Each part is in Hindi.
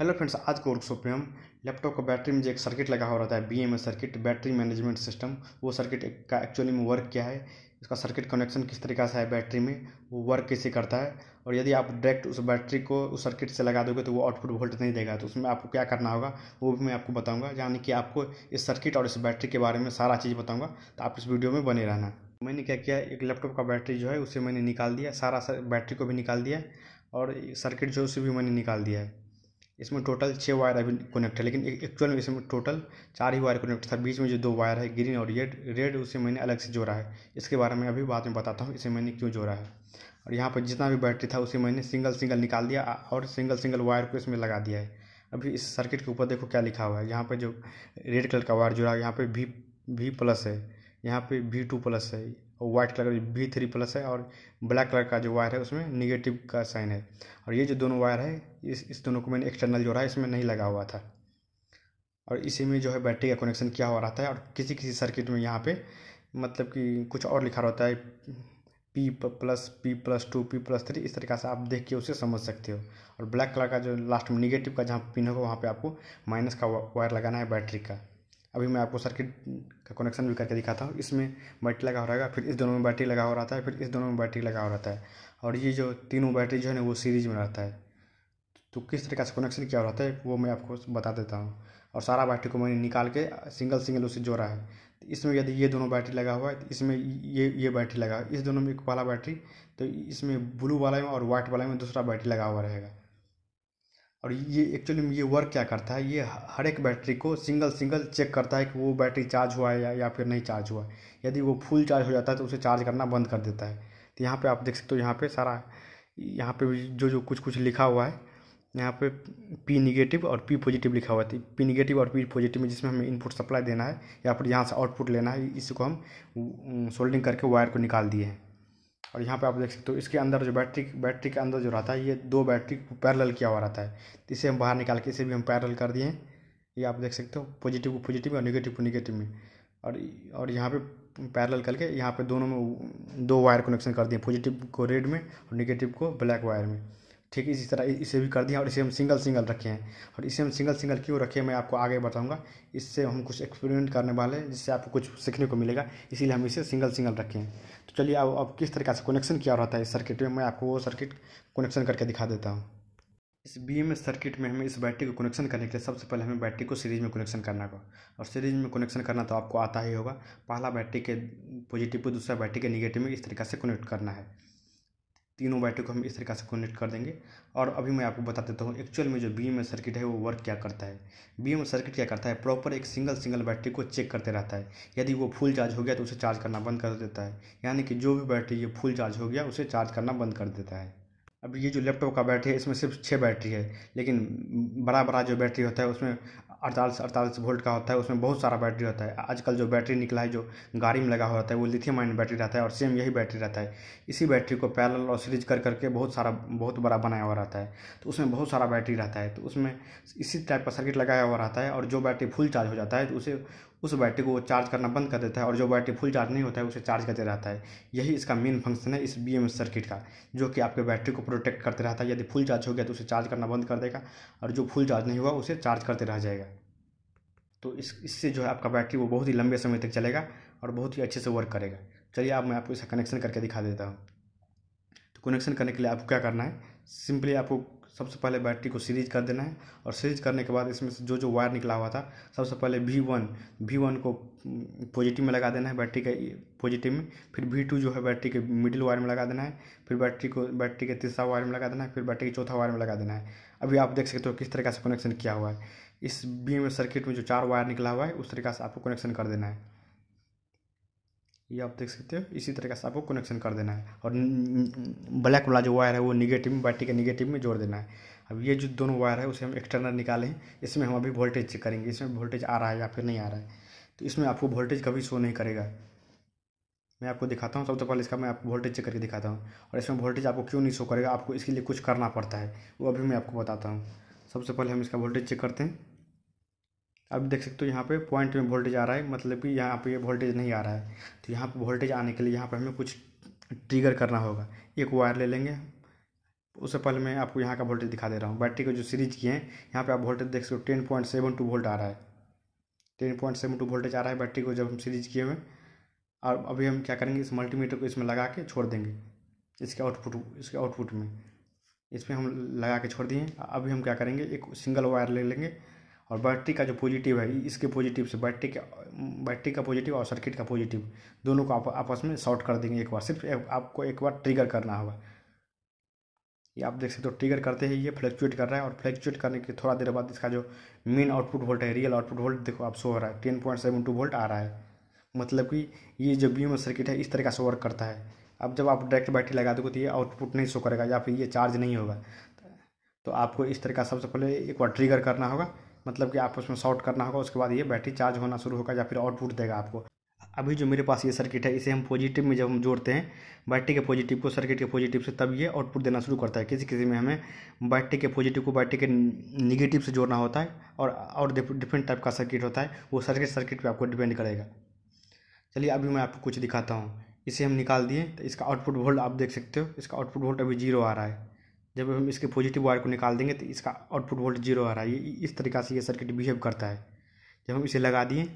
हेलो फ्रेंड्स आज के वर्कशॉप में हम लैपटॉप का बैटरी में जो एक सर्किट लगा हो रहा था B M circuit battery management system वो सर्किट का एक्चुअली में वर्क क्या है इसका सर्किट कनेक्शन किस तरीका से है बैटरी में वो वर्क कैसे करता है और यदि आप डायरेक्ट उस बैटरी को उस सर्किट से लगा दोगे तो वो आउटपुट वोल्ट नहीं देगा तो उसमें आपको क्या करना होगा वो भी मैं आपको बताऊँगा यानी कि आपको इस सर्किट और इस बैटरी के बारे में सारा चीज़ बताऊँगा तो आप इस वीडियो में बने रहना मैंने क्या किया एक लैपटॉप का बैटरी जो है उसे मैंने निकाल दिया सारा बैटरी को भी निकाल दिया और सर्किट जो है उसे भी मैंने निकाल दिया है इसमें टोटल छः वायर अभी कनेक्ट है लेकिन एक्चुअल में इसमें टोटल चार ही वायर कनेक्ट था बीच में जो दो वायर है ग्रीन और रेड रेड उसे मैंने अलग से जोड़ा है इसके बारे में अभी बाद में बताता हूँ इसे मैंने क्यों जोड़ा है और यहाँ पर जितना भी बैटरी था उसे मैंने सिंगल सिंगल निकाल दिया और सिंगल सिंगल वायर को इसमें लगा दिया है अभी इस सर्किट के ऊपर देखो क्या लिखा हुआ है यहाँ पर जो रेड कलर का वायर जुड़ा है यहाँ पर वी वी प्लस है यहाँ पर वी टू प्लस है और वाइट कलर का बी थ्री प्लस है और ब्लैक कलर का जो वायर है उसमें निगेटिव का साइन है और ये जो दोनों वायर है इस इस दोनों को मैंने एक्सटर्नल जोड़ा है इसमें नहीं लगा हुआ था और इसी में जो है बैटरी का कनेक्शन किया हुआ रहता है और किसी किसी सर्किट में यहाँ पे मतलब कि कुछ और लिखा रहता है P plus P plus two P plus three इस तरीके से आप देख के उसे समझ सकते हो और ब्लैक कलर का जो लास्ट में निगेटिव का जहाँ पिन होगा वहाँ पे आपको माइनस का वायर लगाना है बैटरी का अभी मैं आपको सर्किट का कनेक्शन भी करके दिखाता हूँ इसमें बैटरी लगा हो रहेगा फिर इस दोनों में बैटरी लगा हो रहता है फिर इस दोनों में बैटरी लगा हो रहता है और ये जो तीनों बैटरी जो है ना वो सीरीज में रहता है तो किस तरीके से कनेक्शन किया रहता है वो मैं आपको बता देता हूँ और सारा बैटरी को मैंने निकाल के सिंगल सिंगल उसे जोड़ा है तो इसमें यदि ये दोनों बैटरी लगा हुआ है तो इसमें ये ये बैटरी लगा इस दोनों में एक वाला बैटरी तो इसमें ब्लू वाला में और व्हाइट वाला में दूसरा बैटरी लगा हुआ रहेगा और ये एक्चुअली में ये वर्क क्या करता है ये हर एक बैटरी को सिंगल सिंगल चेक करता है कि वो बैटरी चार्ज हुआ है या, या फिर नहीं चार्ज हुआ है यदि वो फुल चार्ज हो जाता है तो उसे चार्ज करना बंद कर देता है तो यहाँ पे आप देख सकते हो यहाँ पे सारा यहाँ पे जो जो कुछ कुछ लिखा हुआ है यहाँ पे पी निगेटिव और पी पॉजिटिव लिखा हुआ है पी तो निगेटिव और पी पॉजिटिव में जिसमें हमें इनपुट सप्लाई देना है या फिर यहाँ से आउटपुट लेना है इसको हम सोल्डिंग करके वायर को निकाल दिए हैं और यहाँ पे आप देख सकते हो इसके अंदर जो बैटरी बैटरी के अंदर जो रहता है ये दो बैटरी पैरल किया हुआ रहता है इसे हम बाहर निकाल के इसे भी हम पैरल कर दिए ये आप देख सकते हो पॉजिटिव को पॉजिटिव और निगेटिव को निगेटिव में और और यहाँ पे पैरल करके यहाँ पे दोनों में दो वायर कनेक्शन कर दिए पॉजिटिव को रेड में और निगेटिव को ब्लैक वायर में ठीक है इसी तरह इसे भी कर दिया और इसे हम सिंगल सिंगल रखे हैं और इसे हम सिंगल सिंगल क्यों रखे मैं आपको आगे बताऊंगा इससे हम कुछ एक्सपेरिमेंट करने वाले हैं जिससे आपको कुछ सीखने को मिलेगा इसीलिए हम इसे सिंगल सिंगल रखे हैं तो चलिए अब अब किस तरीके से कनेक्शन किया रहता है इस सर्किट में मैं आपको वो सर्किट कनेक्शन करके दिखा देता हूँ इस बी एम सर्किट में हमें इस बैटरी को कनेक्शन करने के लिए सबसे पहले हमें बैटरी को सीरीज में कनेक्शन करना होगा और सीरीज में कनेक्शन करना तो आपको आता ही होगा पहला बैटरी के पॉजिटिव को दूसरा बैटरी के निगेटिव में इस तरीके से कनेक्ट करना है तीनों बैटरी को हम इस तरीके से कनेक्ट कर देंगे और अभी मैं आपको बता देता हूँ एक्चुअल में जो बी एम सर्किट है वो वर्क क्या करता है बी एम सर्किट क्या करता है प्रॉपर एक सिंगल सिंगल बैटरी को चेक करते रहता है यदि वो फुल चार्ज हो गया तो उसे चार्ज करना बंद कर देता है यानी कि जो भी बैटरी ये फुल चार्ज हो गया उसे चार्ज करना बंद कर देता है अब ये जो लैपटॉप का बैटरी है इसमें सिर्फ छः बैटरी है लेकिन बड़ा बड़ा जो बैटरी होता है उसमें अड़तालीस अड़तालीस वोल्ट का होता है उसमें बहुत सारा बैटरी होता है आजकल जो बैटरी निकला है जो गाड़ी में लगा हुआ रहता है वो लिथियम आयन बैटरी रहता है और सेम यही बैटरी रहता है इसी बैटरी को पैरल और सीरीज कर करके बहुत सारा बहुत बड़ा बनाया हुआ रहता है तो उसमें बहुत सारा बैटरी रहता है तो उसमें इसी टाइप का सर्किट लगाया हुआ रहता है और जो बैटरी फुल चार्ज हो जाता है तो उसे उस बैटरी को वो चार्ज करना बंद कर देता है और जो बैटरी फुल चार्ज नहीं होता है उसे चार्ज करते रहता है यही इसका मेन फंक्शन है इस बी सर्किट का जो कि आपके बैटरी को प्रोटेक्ट करते रहता है यदि फुल चार्ज हो गया तो उसे चार्ज करना बंद कर देगा और जो फुल चार्ज नहीं हुआ उसे चार्ज करते रह जाएगा तो इस इससे जो है आपका बैटरी वो बहुत ही लंबे समय तक चलेगा और बहुत ही अच्छे से वर्क करेगा चलिए अब आप मैं आपको इसका कनेक्शन करके दिखा देता हूँ तो कनेक्शन करने के लिए आपको क्या करना है सिंपली आपको सबसे पहले बैटरी को सीरीज कर देना है और सीरीज करने के बाद इसमें से जो जो वायर निकला हुआ था सबसे पहले वी वन वी वन को पॉजिटिव में लगा देना है बैटरी के पॉजिटिव में फिर वी टू जो है बैटरी के मिडिल वायर में लगा देना है फिर बैटरी को बैटरी के तीसरा वायर में लगा देना है फिर बैटरी के चौथा वायर में लगा देना है अभी आप देख सकते हो किस तरीके से कनेक्शन किया हुआ है इस बी सर्किट में जो चार वायर निकला हुआ है उस तरीका से आपको कनेक्शन कर देना है ये आप देख सकते हो इसी तरीके से आपको कनेक्शन कर देना है और ब्लैक वाला जो वायर है वो निगेटिव में बैटरी के निगेटिव में जोड़ देना है अब ये जो दोनों वायर है उसे हम एक्सटर्नल निकालें इसमें हम अभी वोल्टेज चेक करेंगे इसमें वोल्टेज आ रहा है या फिर नहीं आ रहा है तो इसमें आपको वोल्टेज कभी शो नहीं करेगा मैं आपको दिखाता हूँ सबसे पहले इसका मैं आपको वोल्टेज चेक करके दिखाता हूँ और इसमें वोल्टेज आपको क्यों नहीं शो करेगा आपको इसके लिए कुछ करना पड़ता है वो अभी मैं आपको बताता हूँ सबसे पहले हम इसका वोल्टेज चेक करते हैं अब देख सकते हो यहाँ पे पॉइंट में वोल्टेज आ रहा है मतलब कि यहाँ पे ये वोल्टेज नहीं आ रहा है तो यहाँ पे वोल्टेज आने के लिए यहाँ पे हमें कुछ ट्रिगर करना होगा एक वायर ले लेंगे उससे पहले मैं आपको यहाँ का वोल्टेज दिखा दे रहा हूँ बैटरी को जो सीरीज किए हैं यहाँ पर आप वोल्टेज देख सकते हो ten point seven two volt आ रहा है ten point seven two voltage आ रहा है बैटरी को जब हम सीरीज किए हुए और अभी हम क्या करेंगे इस मल्टीमीटर को इसमें लगा के छोड़ देंगे इसके आउटपुट इसके आउटपुट में इसमें हम लगा के छोड़ दिए अभी हम क्या करेंगे एक सिंगल वायर ले लेंगे और बैटरी का जो पॉजिटिव है इसके पॉजिटिव से बैटरी का बैटरी का पॉजिटिव और सर्किट का पॉजिटिव दोनों को आप, आपस में शॉर्ट कर देंगे एक बार सिर्फ एक, आपको एक बार ट्रिगर करना होगा ये आप देख सकते हो तो ट्रिगर करते ही ये फ्लैक्चुएट कर रहा है और फ्लैक्चुएट करने के थोड़ा देर बाद इसका जो मेन आउटपुट वोल्ट है रियल आउटपुट वोल्ट देखो आप सो हो रहा है ten point seven two volt आ रहा है मतलब कि ये जो बी सर्किट है इस तरीका से वर्क करता है अब जब आप डायरेक्ट बैटरी लगा दोगे तो ये आउटपुट नहीं शो करेगा या फिर ये चार्ज नहीं होगा तो आपको इस तरह का सबसे पहले एक बार ट्रिगर करना होगा मतलब कि आपको उसमें शॉर्ट करना होगा उसके बाद ये बैटरी चार्ज होना शुरू होगा या फिर आउटपुट देगा आपको अभी जो मेरे पास ये सर्किट है इसे हम पॉजिटिव में जब हम जोड़ते हैं बैटरी के पॉजिटिव को सर्किट के पॉजिटिव से तब ये आउटपुट देना शुरू करता है किसी किसी में हमें बैटरी के पॉजिटिव को बैटरी के निगेटिव से जोड़ना होता है और और डिफरेंट टाइप का सर्किट होता है वो सर्किट सर्किट पर आपको डिपेंड करेगा चलिए अभी मैं आपको कुछ दिखाता हूँ इसे हम निकाल दिए तो इसका आउटपुट वोल्ट आप देख सकते हो इसका आउटपुट वोल्ट अभी जीरो आ रहा है जब हम इसके पॉजिटिव वायर को निकाल देंगे तो इसका आउटपुट वोल्ट जीरो आ रहा है ये इस तरीका से ये सर्किट बिहेव करता है जब हम इसे लगा दिए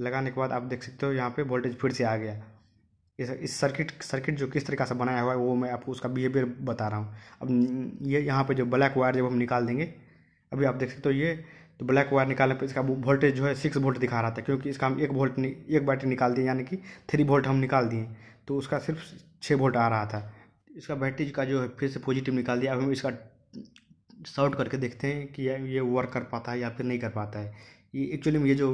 लगाने के बाद आप देख सकते हो यहाँ पे वोल्टेज फिर से आ गया इस इस सर्किट सर्किट जो किस तरीका से बनाया हुआ है वो मैं आपको उसका बिहेवियर बता रहा हूँ अब ये यहाँ पे जो ब्लैक वायर जब हम निकाल देंगे अभी आप देख सकते हो ये तो ब्लैक वायर निकालने पर इसका वोल्टेज जो है सिक्स वोल्ट दिखा रहा था क्योंकि इसका हम एक वोल्ट एक बैटरी निकाल दिए यानी कि थ्री वोल्ट हम निकाल दिए तो उसका सिर्फ छः वोल्ट आ रहा था इसका बैटरी का जो है फिर से पॉजिटिव निकाल दिया अब हम इसका शॉर्ट करके देखते हैं कि ये वर्क कर पाता है या फिर नहीं कर पाता है ये एक्चुअली में ये जो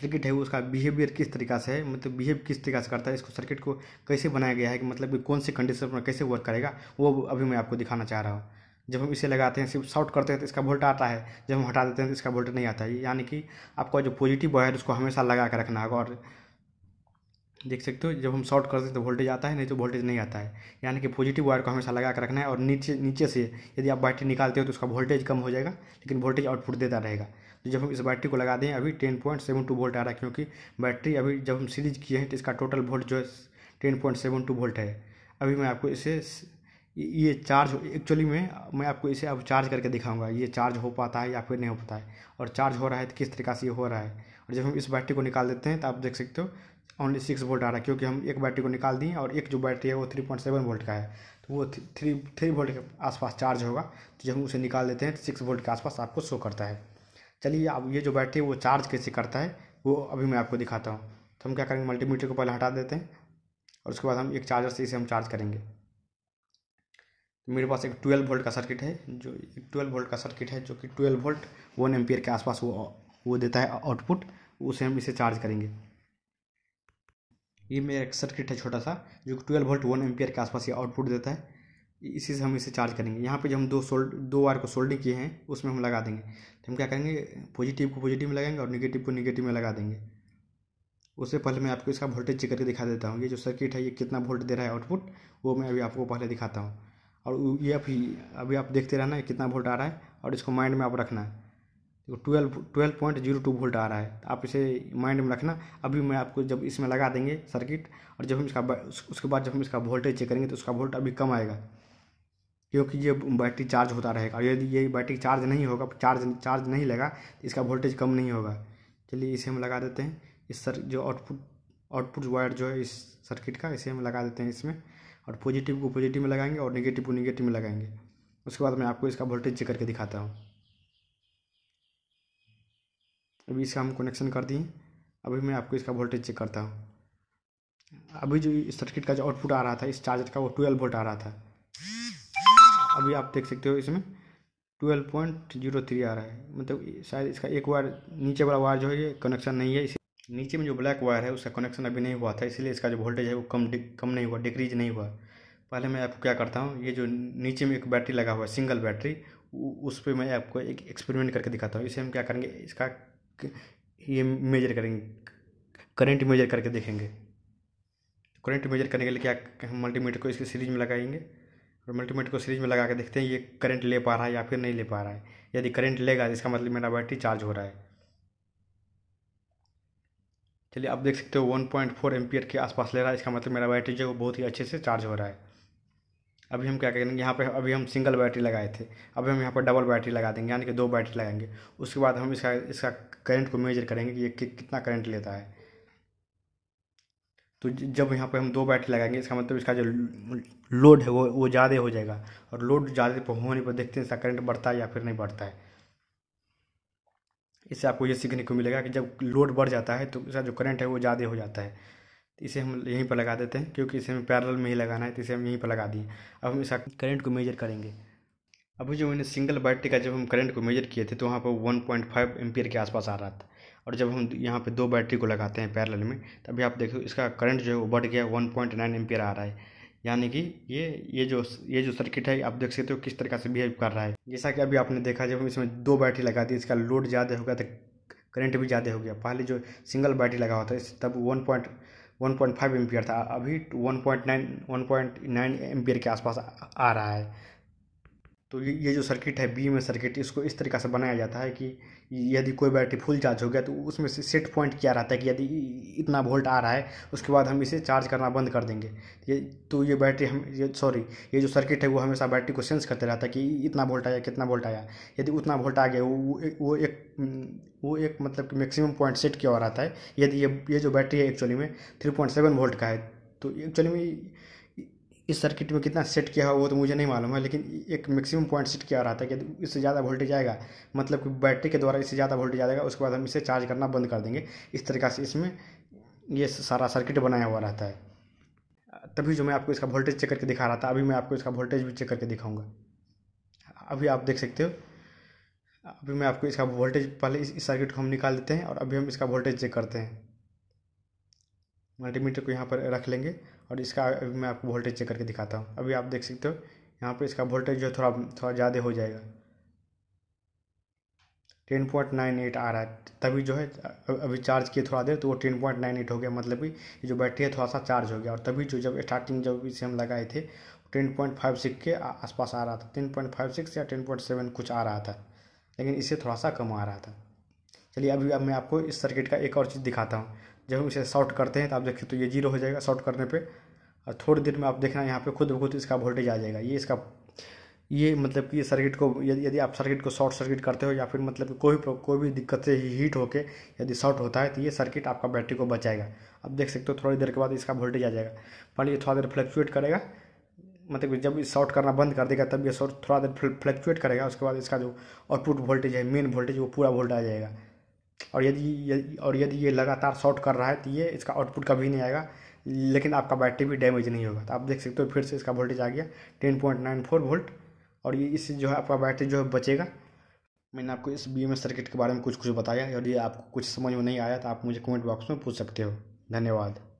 सर्किट है उसका बिहेवियर किस तरीका से है मतलब बिहेव किस तरीका से करता है इसको सर्किट को कैसे बनाया गया है कि मतलब कौन से कंडीशन में कैसे वर्क करेगा वो अभी मैं आपको दिखाना चाह रहा हूँ जब हम इसे लगाते हैं सिर्फ शॉर्ट करते हैं तो इसका वोल्ट आता है जब हम हटा देते हैं तो इसका वोल्ट नहीं आता है यानी कि आपका जो पॉजिटिव वायर उसको हमेशा लगा कर रखना होगा और देख सकते हो जब हम शॉर्ट करते हैं तो वोल्टेज आता है नहीं तो वोल्टेज नहीं आता है यानी कि पॉजिटिव वायर को हमेशा लगा कर रखना है और नीचे नीचे से यदि आप बैटरी निकालते हो तो उसका वोल्टेज कम हो जाएगा लेकिन वोल्टेज आउटपुट देता रहेगा तो जब हम इस बैटरी को लगा दें अभी ten point seven two volt आ रहा है क्योंकि बैटरी अभी जब हम सीरीज किए हैं तो इसका टोटल वोल्ट जो है ten point seven two volt है अभी मैं आपको इसे ये चार्ज एक्चुअली में मैं आपको इसे अब चार्ज करके दिखाऊंगा ये चार्ज हो पाता है या फिर नहीं हो पाता है और चार्ज हो रहा है तो किस तरीका से ये हो रहा है और जब हम इस बैटरी को निकाल देते हैं तो आप देख सकते हो ओनली सिक्स वोल्ट आ रहा है क्योंकि हम एक बैटरी को निकाल दिए और एक जो बैटरी है वो थ्री पॉइंट सेवन वोल्ट का है तो वो थ्री थ्री वोल्ट के आसपास चार्ज होगा तो जब हम उसे निकाल देते हैं तो सिक्स वोल्ट के आसपास आपको शो करता है चलिए अब ये जो बैटरी है वो चार्ज कैसे करता है वो अभी मैं आपको दिखाता हूँ तो हम क्या करेंगे मल्टीमीटर को पहले हटा देते हैं और उसके बाद हम एक चार्जर से इसे हम चार्ज करेंगे तो मेरे पास एक ट्वेल्व वोल्ट का सर्किट है जो ट्वेल्व वोल्ट का सर्किट है जो कि ट्वेल्व वोल्ट वन एम्पियर के आसपास वो वो देता है आउटपुट उसे हम इसे चार्ज करेंगे ये मेरा एक सर्किट है छोटा सा जो कि ट्वेल्व वोल्ट वन एम के आसपास ये आउटपुट देता है इसी से हम इसे चार्ज करेंगे यहाँ पे जो हम दो सोल्ड दो वायर को सोल्डिंग किए हैं उसमें हम लगा देंगे तो हम क्या करेंगे पॉजिटिव को पॉजिटिव में लगाएंगे और निगेटिव को निगेटिव में लगा देंगे उससे पहले मैं आपको इसका वोल्टेज चेक करके दिखा देता हूँ ये जो सर्किट है ये कितना वोल्ट दे रहा है आउटपुट वो मैं अभी आपको पहले दिखाता हूँ और ये अभी अभी आप देखते रहना है कितना वोल्ट आ रहा है और इसको माइंड में आप रखना है twelve twelve point zero two volt आ रहा है आप इसे माइंड में रखना अभी मैं आपको जब इसमें लगा देंगे सर्किट और जब हम इसका उसके बाद जब हम इसका वोल्टेज चेक करेंगे तो उसका वोल्ट अभी कम आएगा क्योंकि ये बैटरी चार्ज होता रहेगा यदि ये बैटरी चार्ज नहीं होगा चार्ज चार्ज नहीं लगा तो इसका वोल्टेज कम नहीं होगा चलिए इसे हम लगा देते हैं इस सर जो आउटपुट आउटपुट वायर जो है इस सर्किट का इसे हम लगा देते हैं इसमें और पॉजिटिव को पॉजिटिव में लगाएंगे और निगेटिव को निगेटिव में लगाएंगे उसके बाद मैं आपको इसका वोल्टेज चेक करके दिखाता हूँ अभी इसका हम कनेक्शन कर दिए अभी मैं आपको इसका वोल्टेज चेक करता हूँ अभी जो सर्किट का जो आउटपुट आ रहा था इस चार्जर का वो ट्वेल्व वोल्ट आ रहा था अभी आप देख सकते हो इसमें ट्वेल्व पॉइंट जीरो थ्री आ रहा है मतलब शायद इसका एक वायर नीचे वाला वायर जो है ये कनेक्शन नहीं है इसे नीचे में जो ब्लैक वायर है उसका कनेक्शन अभी नहीं हुआ था इसलिए इसका जो वोल्टेज है वो कम कम नहीं हुआ डिक्रीज नहीं हुआ पहले मैं आपको क्या करता हूँ ये जो नीचे में एक बैटरी लगा हुआ है सिंगल बैटरी उस पर मैं आपको एक एक्सपेरिमेंट करके दिखाता हूँ इसे हम क्या करेंगे इसका ये मेजर करेंगे करंट मेजर करके देखेंगे करंट मेजर करने के लिए क्या हम मल्टीमीटर को इसके सीरीज में लगाएंगे और मल्टीमीटर को सीरीज में लगा के देखते हैं ये करंट ले पा रहा है या फिर नहीं ले पा रहा है यदि करंट लेगा तो इसका मतलब मेरा बैटरी चार्ज हो रहा है चलिए आप देख सकते हो वन पॉइंट फोर एम्पियर के आसपास ले रहा है इसका मतलब मेरा बैटरी जो बहुत ही अच्छे से चार्ज हो रहा है अभी हम क्या करेंगे यहाँ पे अभी हम सिंगल बैटरी लगाए थे अभी हम यहाँ पर डबल बैटरी लगा देंगे यानी कि दो बैटरी लगाएंगे उसके बाद हम इसका इसका करंट को मेजर करेंगे कि ये कि, कितना करंट लेता है तो जब यहाँ पर हम दो बैटरी लगाएंगे इसका मतलब इसका जो लोड है वो वो ज़्यादा हो जाएगा और लोड ज़्यादा होने पर देखते हैं इसका करंट बढ़ता है या फिर नहीं बढ़ता है इससे आपको ये सीखने को मिलेगा कि जब लोड बढ़ जाता है तो इसका जो करंट है वो ज़्यादा हो जाता है इसे हम यहीं पर लगा देते हैं क्योंकि इसे हमें पैरल में ही लगाना है तो इसे हम यहीं पर लगा दिए अब हम इसका करंट को मेजर करेंगे अभी जो मैंने सिंगल बैटरी का जब हम करंट को मेजर किए थे तो वहाँ पर वन पॉइंट फाइव के आसपास आ रहा था और जब हम यहाँ पे दो बैटरी को लगाते हैं पैरल में तभी आप देखो इसका करंट जो है वो बढ़ गया वन पॉइंट नाइन आ रहा है यानी कि ये ये जो ये जो सर्किट है आप देख सकते हो किस तरह से बिहेव कर रहा है जैसा कि अभी आपने देखा जब हम इसमें दो बैटरी लगा दी इसका लोड ज़्यादा हो गया तो करंट भी ज़्यादा हो गया पहले जो सिंगल बैटरी लगा हुआ था तब one point one point five था अभी one point nine one point nine के आसपास आ रहा है तो ये जो सर्किट है बी में सर्किट इसको इस तरीका से बनाया जाता है कि यदि कोई बैटरी फुल चार्ज हो गया तो उसमें से सेट पॉइंट क्या रहता है कि यदि इतना वोल्ट आ रहा है उसके बाद हम इसे चार्ज करना बंद कर देंगे ये तो ये बैटरी हम ये सॉरी ये जो सर्किट है वो हमेशा बैटरी को सेंस करते रहता है कि इतना वोल्ट आया कितना वोल्ट आया यदि उतना वोल्ट आ गया वो वो एक वो एक मतलब कि मैक्सिमम पॉइंट सेट किया हो रहा है यदि ये ये जो बैटरी है एक्चुअली में थ्री पॉइंट सेवन वोल्ट का है तो एक्चुअली में इस सर्किट में कितना सेट किया हुआ वो तो मुझे नहीं मालूम है लेकिन एक मैक्सिमम पॉइंट सेट किया रहा था कि इससे ज़्यादा वोल्टेज आएगा मतलब कि बैटरी के द्वारा इससे ज़्यादा वोल्टेज आएगा उसके बाद हम इसे चार्ज करना बंद कर देंगे इस तरीका से इसमें ये सारा सर्किट बनाया हुआ रहता है तभी जो मैं आपको इसका वोल्टेज चेक करके दिखा रहा था अभी मैं आपको इसका वोल्टेज भी चेक करके दिखाऊँगा अभी आप देख सकते हो अभी मैं आपको इसका वोल्टेज पहले इस, इस सर्किट को हम निकाल देते हैं और अभी हम इसका वोल्टेज चेक करते हैं मल्टीमीटर को यहाँ पर रख लेंगे और इसका अभी मैं आपको वोल्टेज चेक करके दिखाता हूँ अभी आप देख सकते हो यहाँ पर इसका वोल्टेज जो थोड़ा थोड़ा ज़्यादा हो जाएगा टेन पॉइंट नाइन एट आ रहा है तभी जो है अभी चार्ज किए थोड़ा देर तो वो टेन पॉइंट नाइन एट हो गया मतलब कि जो बैटरी है थोड़ा सा चार्ज हो गया और तभी जो जब स्टार्टिंग जब इसे हम लगाए थे टेन पॉइंट फाइव सिक्स के आसपास आ रहा था टेन पॉइंट फाइव सिक्स या टेन पॉइंट सेवन कुछ आ रहा था लेकिन इससे थोड़ा सा कम आ रहा था चलिए अभी अब मैं आपको इस सर्किट का एक और चीज़ दिखाता हूँ जब हम इसे शॉर्ट करते हैं तो आप देखें तो ये जीरो हो जाएगा शॉर्ट करने पे और थोड़ी देर में आप देखना यहाँ पे खुद ब खुद इसका वोल्टेज आ जाएगा ये इसका ये मतलब कि सर्किट को यदि यदि आप सर्किट को शॉर्ट सर्किट करते हो या फिर मतलब कोई कोई भी दिक्कत से ही हीट होके यदि शॉर्ट होता है तो ये सर्किट आपका बैटरी को बचाएगा आप देख सकते हो थोड़ी देर के बाद इसका वोल्टेज आ जाएगा पहले ये थोड़ा देर फ्लक्चुएट करेगा मतलब जब ये शॉर्ट करना बंद कर देगा तब ये शॉर्ट थोड़ा देर फ्लक्चुएट करेगा उसके बाद इसका जो आउटपुट वोल्टेज है मेन वोल्टेज वो पूरा वोल्ट आ जाएगा और यदि और यदि ये लगातार शॉर्ट कर रहा है तो ये इसका आउटपुट कभी नहीं आएगा लेकिन आपका बैटरी भी डैमेज नहीं होगा तो आप देख सकते हो फिर से इसका वोल्टेज आ गया ten point nine four volt और ये इससे जो है आपका बैटरी जो है बचेगा मैंने आपको इस बी सर्किट के बारे में कुछ कुछ बताया और ये आपको कुछ समझ में नहीं आया तो आप मुझे कमेंट बॉक्स में पूछ सकते हो धन्यवाद